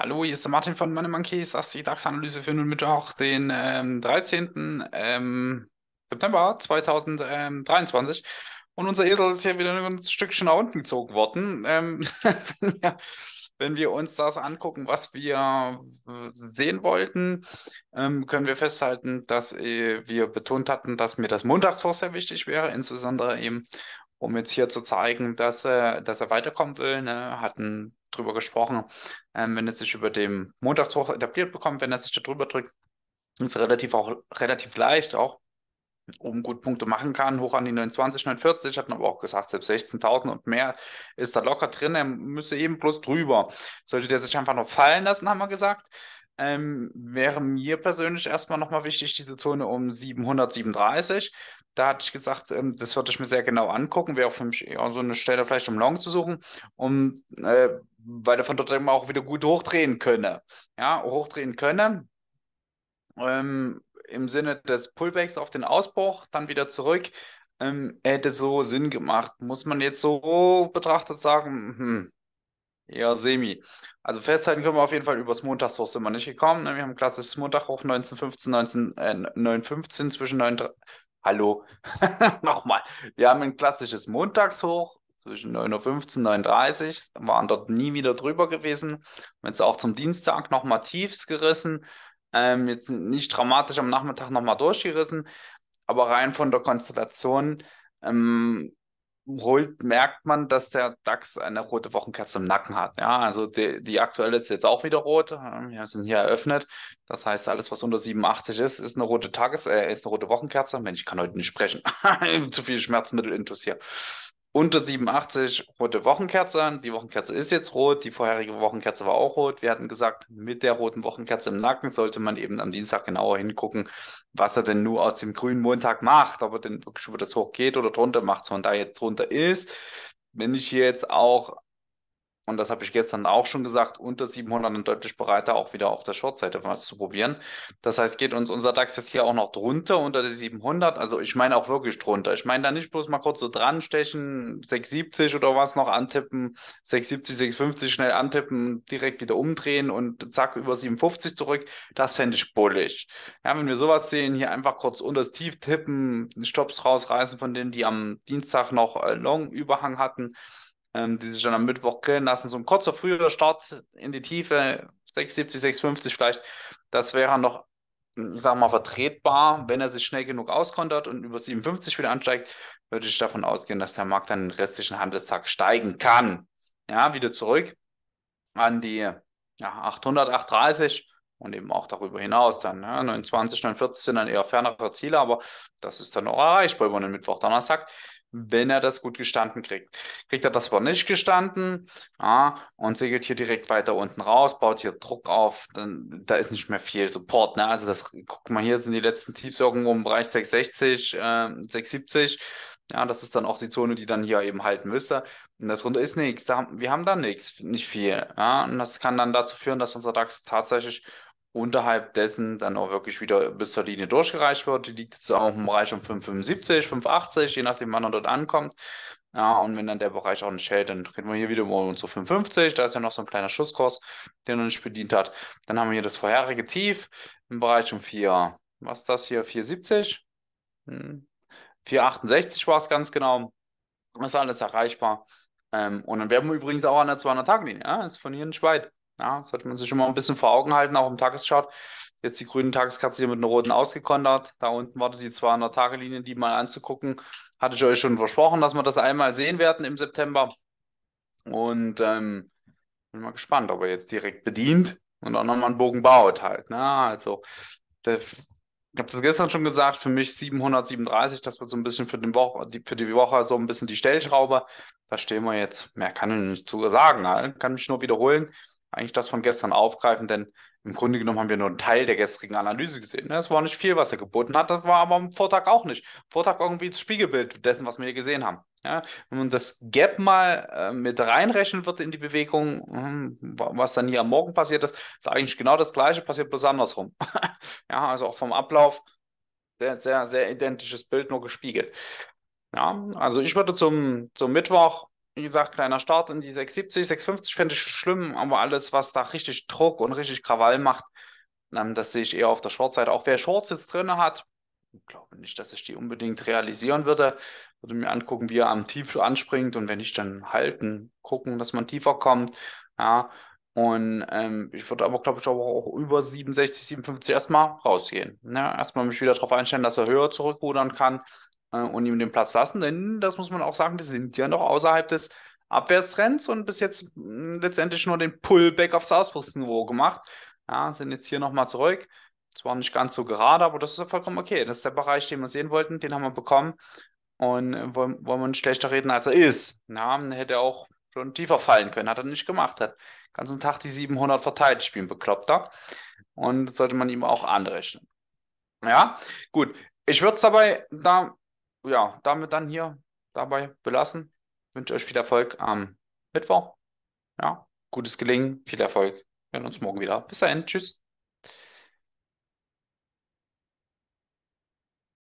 Hallo, hier ist der Martin von Money Monkeys. Das ist die DAX-Analyse für nun Mittwoch, den ähm, 13. Ähm, September 2023. Und unser Esel ist hier wieder ein Stückchen nach unten gezogen worden. Ähm, wenn, wir, uns das angucken, was wir äh, sehen wollten, ähm, können wir festhalten, dass äh, wir betont hatten, dass mir das Montagshoch sehr wichtig wäre, insbesondere eben um jetzt hier zu zeigen, dass er, dass er weiterkommen will. Ne? Hatten drüber gesprochen, ähm, wenn er sich über dem Montagshoch etabliert bekommt, wenn er sich da drüber drückt, ist es relativ auch relativ leicht auch um gut Punkte machen kann, hoch an die 29, 49, hatten aber auch gesagt, selbst 16.000 und mehr ist da locker drin, er müsse eben bloß drüber. Sollte der sich einfach noch fallen lassen, haben wir gesagt, ähm, wäre mir persönlich erstmal nochmal wichtig, diese Zone um 737. Da hatte ich gesagt, ähm, das würde ich mir sehr genau angucken. Wäre auch für mich eher so eine Stelle vielleicht, um Long zu suchen, um, äh, weil er von dort eben auch wieder gut hochdrehen könne. Ja, hochdrehen könne. Ähm, Im Sinne des Pullbacks auf den Ausbruch, dann wieder zurück. Ähm, hätte so Sinn gemacht. Muss man jetzt so betrachtet sagen, hm, ja, semi. Also festhalten können wir auf jeden Fall, übers Montagshoch sind wir nicht gekommen. Ne? Wir haben ein klassisches Montaghoch 1915, 19, äh, 915 zwischen 9. Hallo, nochmal. Wir haben ein klassisches Montagshoch zwischen 9.15 und 9.30 waren dort nie wieder drüber gewesen. jetzt auch zum Dienstag nochmal tiefs gerissen. Ähm, jetzt nicht dramatisch am Nachmittag nochmal durchgerissen, aber rein von der Konstellation ähm, holt, merkt man, dass der DAX eine rote Wochenkerze im Nacken hat. Ja, also die, die aktuelle ist jetzt auch wieder rot. Wir sind hier eröffnet. Das heißt, alles, was unter 87 ist, ist eine rote Tages-, äh, ist eine rote Wochenkerze. Mensch, ich kann heute nicht sprechen. Zu viel Schmerzmittel intus unter 87 rote Wochenkerze. an. Die Wochenkerze ist jetzt rot, die vorherige Wochenkerze war auch rot. Wir hatten gesagt, mit der roten Wochenkerze im Nacken sollte man eben am Dienstag genauer hingucken, was er denn nur aus dem grünen Montag macht, ob er denn wirklich über das Hoch geht oder drunter macht. So, und da jetzt drunter ist, wenn ich hier jetzt auch und das habe ich gestern auch schon gesagt, unter 700 dann deutlich bereiter, auch wieder auf der Short-Seite was zu probieren. Das heißt, geht uns unser DAX jetzt hier auch noch drunter, unter die 700. Also ich meine auch wirklich drunter. Ich meine da nicht bloß mal kurz so dran stechen, 670 oder was noch antippen, 670, 650 schnell antippen, direkt wieder umdrehen und zack über 750 zurück. Das fände ich bullig. Ja, wenn wir sowas sehen, hier einfach kurz unter das Tief tippen, Stops rausreißen von denen, die am Dienstag noch äh, Long-Überhang hatten ähm, die sich dann am Mittwoch grillen lassen. So ein kurzer früherer Start in die Tiefe, 670, 650 vielleicht, das wäre noch, hm, sagen wir mal, vertretbar. Wenn er sich schnell genug auskontert und über 57 wieder ansteigt, würde ich davon ausgehen, dass der Markt dann den restlichen Handelstag steigen kann. Ja, wieder zurück an die ja, 800, 830 und eben auch darüber hinaus dann. Ne? 29, 49 sind dann eher fernere Ziele, aber das ist dann auch erreichbar über den Mittwoch, Donnerstag wenn er das gut gestanden kriegt. Kriegt er das aber nicht gestanden ja, und segelt hier direkt weiter unten raus, baut hier Druck auf, dann, da ist nicht mehr viel Support. Ne? Also das, guck mal, hier sind die letzten Tiefs irgendwo im Bereich 660, äh, 670. Ja, das ist dann auch die Zone, die dann hier eben halten müsste. Und darunter ist nichts. Da, wir haben da nichts, nicht viel. Ja? Und das kann dann dazu führen, dass unser DAX tatsächlich unterhalb dessen dann auch wirklich wieder bis zur Linie durchgereicht wird. Die liegt jetzt auch im Bereich um 5,75, 5,80, je nachdem, wann er dort ankommt. Ja, und wenn dann der Bereich auch nicht hält, dann reden wir hier wieder mal um zu 5,50. Da ist ja noch so ein kleiner Schusskurs, den er nicht bedient hat. Dann haben wir hier das vorherige Tief im Bereich um 4, was ist das hier, 4,70? Hm. 4,68 war es ganz genau. Das Ist alles erreichbar. Ähm, und dann werden wir übrigens auch an der 200-Tag-Linie. Ja, ist von hier nicht weit. Ja, sollte man sich schon mal ein bisschen vor Augen halten, auch im Tageschart. Jetzt die grünen Tageskatze hier mit einer roten ausgekondert. Da unten wartet die 200-Tage-Linie, die mal anzugucken. Hatte ich euch schon versprochen, dass wir das einmal sehen werden im September. Und ähm, bin mal gespannt, ob er jetzt direkt bedient und auch nochmal einen Bogen baut halt. Na, ne? also, der, ich habe das gestern schon gesagt, für mich 737, das wird so ein bisschen für, den Woche, die, für die Woche so ein bisschen die Stellschraube. Da stehen wir jetzt, mehr kann ich nicht zu sagen, halt. kann mich nur wiederholen eigentlich das von gestern aufgreifen, denn im Grunde genommen haben wir nur einen Teil der gestrigen Analyse gesehen. Ne? Es war nicht viel, was er geboten hat, das war aber am Vortag auch nicht. Vortag irgendwie das Spiegelbild dessen, was wir hier gesehen haben. Ja, wenn man das Gap mal äh, mit reinrechnen wird in die Bewegung, hm, was dann hier am Morgen passiert ist, ist eigentlich genau das Gleiche, passiert bloß andersrum. ja, also auch vom Ablauf sehr, sehr, sehr identisches Bild, nur gespiegelt. Ja, also ich würde zum, zum Mittwoch wie gesagt, kleiner Start in die 670, 650 fände ich schlimm, aber alles, was da richtig Druck und richtig Krawall macht, ähm, das sehe ich eher auf der Short-Seite. Auch wer Shorts jetzt drin hat, ich glaube nicht, dass ich die unbedingt realisieren würde. Würde mir angucken, wie er am Tief anspringt und wenn nicht, dann halten, gucken, dass man tiefer kommt. Ja. Und ähm, ich würde aber, glaube ich, auch über 67, 57 erstmal rausgehen. Ne? Erstmal mich wieder darauf einstellen, dass er höher zurückrudern kann äh, und ihm den Platz lassen, denn das muss man auch sagen, wir sind ja noch außerhalb des Abwehrstrends und bis jetzt hm, letztendlich nur den Pullback aufs Ausbruchsniveau gemacht. Ja, sind jetzt hier nochmal zurück. Zwar nicht ganz so gerade, aber das ist ja vollkommen okay. Das ist der Bereich, den wir sehen wollten, den haben wir bekommen. Und wollen, wollen wir nicht schlechter reden, als er ist. Ja, hätte er auch schon tiefer fallen können, hat er nicht gemacht. Hat den ganzen Tag die 700 verteilt, ich spielen bekloppter. Und sollte man ihm auch anrechnen. Ja, gut. Ich würde es dabei da ja, damit dann hier dabei belassen. Ich wünsche euch viel Erfolg am Mittwoch. Ja, gutes Gelingen, viel Erfolg. Wir hören uns morgen wieder. Bis dahin, tschüss.